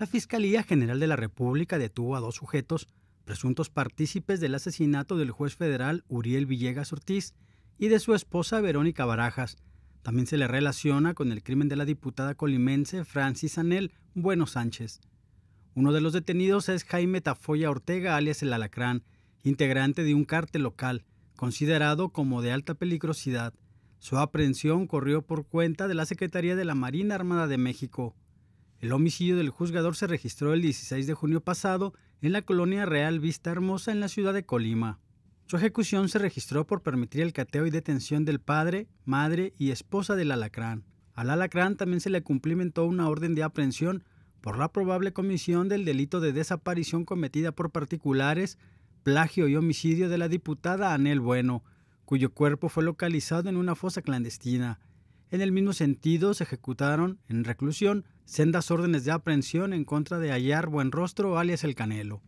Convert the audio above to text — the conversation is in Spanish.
la Fiscalía General de la República detuvo a dos sujetos, presuntos partícipes del asesinato del juez federal Uriel Villegas Ortiz y de su esposa Verónica Barajas. También se le relaciona con el crimen de la diputada colimense Francis Anel Bueno Sánchez. Uno de los detenidos es Jaime Tafoya Ortega, alias el Alacrán, integrante de un cártel local, considerado como de alta peligrosidad. Su aprehensión corrió por cuenta de la Secretaría de la Marina Armada de México. El homicidio del juzgador se registró el 16 de junio pasado en la colonia Real Vista Hermosa en la ciudad de Colima. Su ejecución se registró por permitir el cateo y detención del padre, madre y esposa del alacrán. Al alacrán también se le cumplimentó una orden de aprehensión por la probable comisión del delito de desaparición cometida por particulares, plagio y homicidio de la diputada Anel Bueno, cuyo cuerpo fue localizado en una fosa clandestina. En el mismo sentido, se ejecutaron en reclusión sendas órdenes de aprehensión en contra de Ayar Buenrostro, alias El Canelo.